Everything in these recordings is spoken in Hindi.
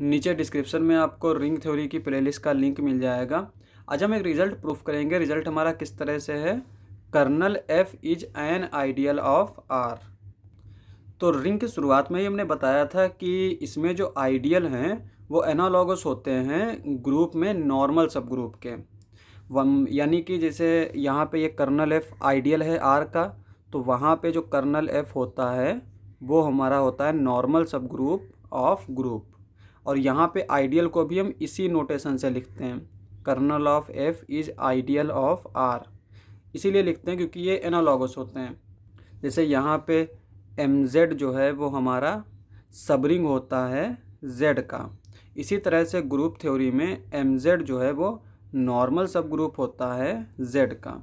नीचे डिस्क्रिप्शन में आपको रिंग थ्योरी की प्लेलिस्ट का लिंक मिल जाएगा आज हम एक रिजल्ट प्रूफ करेंगे रिजल्ट हमारा किस तरह से है kernel F is an ideal of R तो रिंग की शुरुआत में ही हमने बताया था कि इसमें जो आइडियल हैं वो एनालॉगस होते हैं ग्रुप में नॉर्मल सब ग्रुप के यानी कि जैसे यहाँ पे ये कर्नल एफ आइडियल है आर का तो वहाँ पे जो कर्नल एफ होता है वो हमारा होता है नॉर्मल सब ग्रुप ऑफ ग्रुप और यहाँ पे आइडियल को भी हम इसी नोटेशन से लिखते हैं kernel of F is ideal of R इसीलिए लिखते हैं क्योंकि ये एनालॉगस होते हैं जैसे यहाँ पे एम जेड जो है वो हमारा सबरिंग होता है जेड का इसी तरह से ग्रुप थ्योरी में एम जेड जो है वो नॉर्मल सब ग्रुप होता है जेड का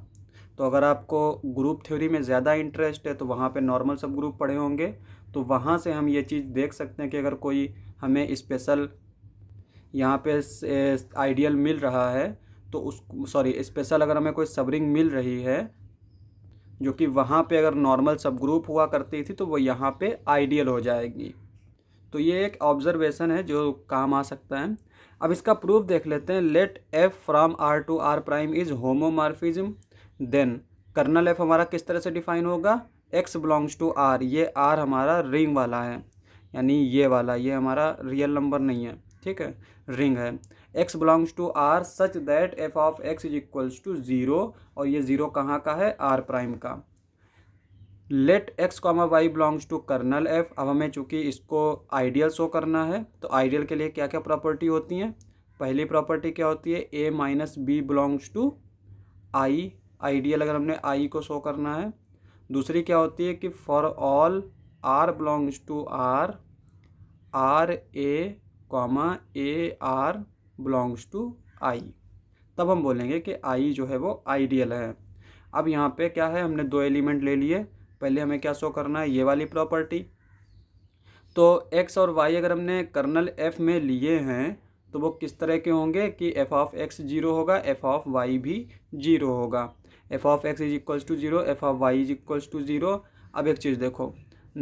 तो अगर आपको ग्रुप थ्योरी में ज़्यादा इंटरेस्ट है तो वहाँ पे नॉर्मल सब ग्रुप पढ़े होंगे तो वहाँ से हम ये चीज़ देख सकते हैं कि अगर कोई हमें स्पेशल यहाँ पे आइडियल मिल रहा है तो उस सॉरी स्पेशल अगर हमें कोई सबरिंग मिल रही है जो कि वहाँ पे अगर नॉर्मल सब ग्रुप हुआ करती थी तो वो यहाँ पे आइडियल हो जाएगी तो ये एक ऑब्जर्वेशन है जो काम आ सकता है अब इसका प्रूफ देख लेते हैं let F from R to R prime is homomorphism then kernel F हमारा किस तरह से डिफाइन होगा एक्स बिलोंग्स टू आर ये आर हमारा रिंग वाला है यानी ये वाला ये हमारा रियल नंबर नहीं है ठीक है रिंग है X belongs to R such that F of X is equals to zero और ये ज़ीरो कहाँ का है आर प्राइम का let X comma Y belongs to kernel F अब हमें चूँकि इसको आइडियल शो करना है तो आइडियल के लिए क्या क्या प्रॉपर्टी होती हैं पहली प्रॉपर्टी क्या होती है A minus B belongs to I ideal अगर हमने आई को शो करना है दूसरी क्या होती है कि for all R belongs to R R A comma A R belongs to I तब हम बोलेंगे कि आई जो है वो आइडियल है अब यहाँ पे क्या है हमने दो एलिमेंट ले लिए पहले हमें क्या शो करना है ये वाली प्रॉपर्टी तो एक्स और वाई अगर हमने कर्नल एफ में लिए हैं तो वो किस तरह के होंगे कि एफ ऑफ एक्स जीरो होगा एफ ऑफ वाई भी जीरो होगा F of X is equals to zero F of Y is equals to zero अब एक चीज़ देखो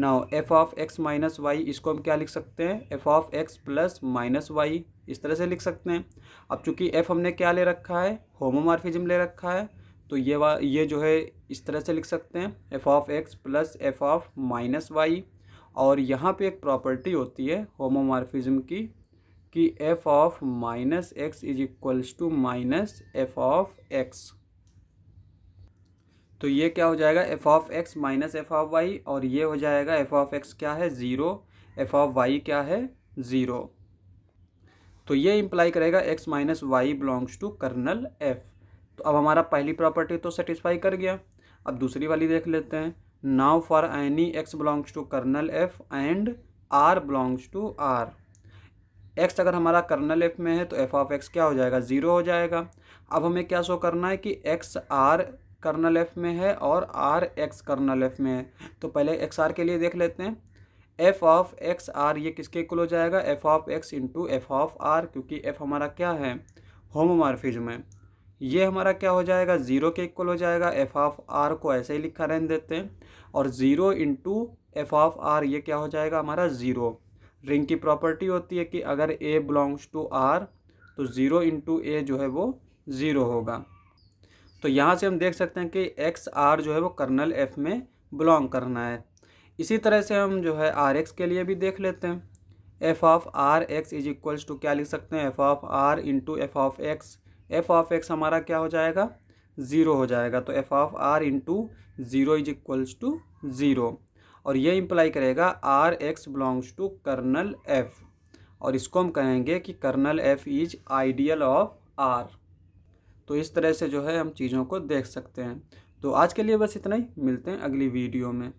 now F of X minus Y इसको हम क्या लिख सकते हैं F of X plus minus Y इस तरह से लिख सकते हैं अब चूंकि एफ हमने क्या ले रखा है होमोमार्फिजम ले रखा है तो ये वा ये जो है इस तरह से लिख सकते हैं F of X plus F of minus Y और यहाँ पे एक प्रॉपर्टी होती है होमोमार्फिजम की कि F of minus X is equals to minus F of X तो ये क्या हो जाएगा F of X minus F of Y और ये हो जाएगा एफ ऑफ एक्स क्या है ज़ीरो एफ ऑफ वाई क्या है ज़ीरो तो ये इम्प्लाई करेगा X minus Y belongs to kernel F तो अब हमारा पहली प्रॉपर्टी तो सेटिस्फाई कर गया अब दूसरी वाली देख लेते हैं now for any X belongs to kernel F and R belongs to R X अगर हमारा कर्नल एफ में है तो एफ ऑफ एक्स क्या हो जाएगा ज़ीरो हो जाएगा अब हमें क्या शो करना है कि एक्स आर कर्नल एफ में है और आर एक्स कर्नल एफ में है तो पहले एक्स आर के लिए देख लेते हैं एफ ऑफ एक्स आर ये किसके इक्वल हो जाएगा F of X into F of R क्योंकि एफ हमारा क्या है होमोमार्फिज्म है ये हमारा क्या हो जाएगा ज़ीरो के इक्वल हो जाएगा एफ ऑफ आर को ऐसे ही लिखा रहने देते हैं और zero into F of R ये क्या हो जाएगा हमारा ज़ीरो रिंग की प्रॉपर्टी होती है कि अगर ए बिलोंग्स टू आर तो ज़ीरो इंटू ए जो है वो ज़ीरो होगा तो यहाँ से हम देख सकते हैं कि एक्स आर जो है वो कर्नल एफ में बिलोंग करना है इसी तरह से हम जो है आर एक्स के लिए भी देख लेते हैं F of R X is equals to क्या लिख सकते हैं F of R into F of X F of X हमारा क्या हो जाएगा ज़ीरो हो जाएगा तो F of R into zero is equals to zero और ये इम्प्लाई करेगा R X belongs to kernel F और इसको हम कहेंगे कि kernel F is ideal of R तो इस तरह से जो है हम चीज़ों को देख सकते हैं तो आज के लिए बस इतना ही मिलते हैं अगली वीडियो में